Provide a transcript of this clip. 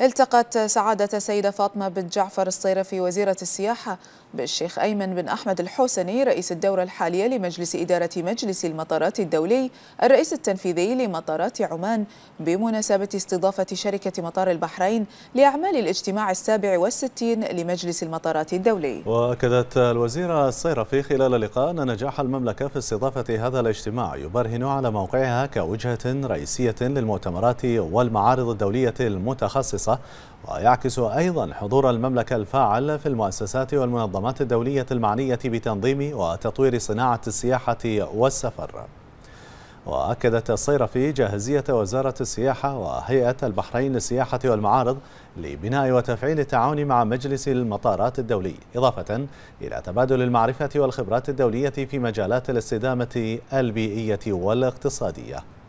التقت سعادة السيدة فاطمة بنت جعفر الصيرفي وزيرة السياحة بالشيخ أيمن بن أحمد الحوسني رئيس الدورة الحالية لمجلس إدارة مجلس المطارات الدولي الرئيس التنفيذي لمطارات عمان بمناسبة استضافة شركة مطار البحرين لأعمال الاجتماع السابع والستين لمجلس المطارات الدولي وأكدت الوزيرة الصيرفي خلال لقاء أن نجاح المملكة في استضافة هذا الاجتماع يبرهن على موقعها كوجهة رئيسية للمؤتمرات والمعارض الدولية المتخصصة الخاصة ويعكس أيضا حضور المملكة الفاعل في المؤسسات والمنظمات الدولية المعنية بتنظيم وتطوير صناعة السياحة والسفر وأكدت الصيرفي جاهزية وزارة السياحة وهيئة البحرين للسياحة والمعارض لبناء وتفعيل التعاون مع مجلس المطارات الدولي إضافة إلى تبادل المعرفة والخبرات الدولية في مجالات الاستدامة البيئية والاقتصادية